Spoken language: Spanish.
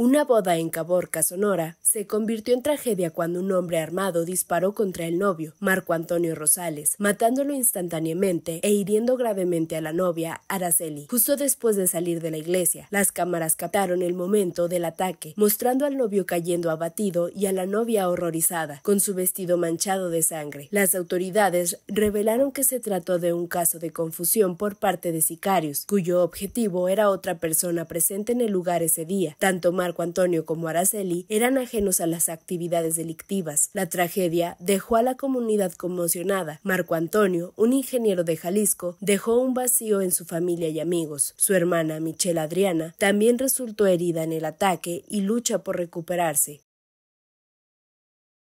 Una boda en Caborca, Sonora, se convirtió en tragedia cuando un hombre armado disparó contra el novio, Marco Antonio Rosales, matándolo instantáneamente e hiriendo gravemente a la novia, Araceli. Justo después de salir de la iglesia, las cámaras captaron el momento del ataque, mostrando al novio cayendo abatido y a la novia horrorizada, con su vestido manchado de sangre. Las autoridades revelaron que se trató de un caso de confusión por parte de sicarios, cuyo objetivo era otra persona presente en el lugar ese día, tanto Marco Marco Antonio como Araceli eran ajenos a las actividades delictivas. La tragedia dejó a la comunidad conmocionada. Marco Antonio, un ingeniero de Jalisco, dejó un vacío en su familia y amigos. Su hermana, Michelle Adriana, también resultó herida en el ataque y lucha por recuperarse.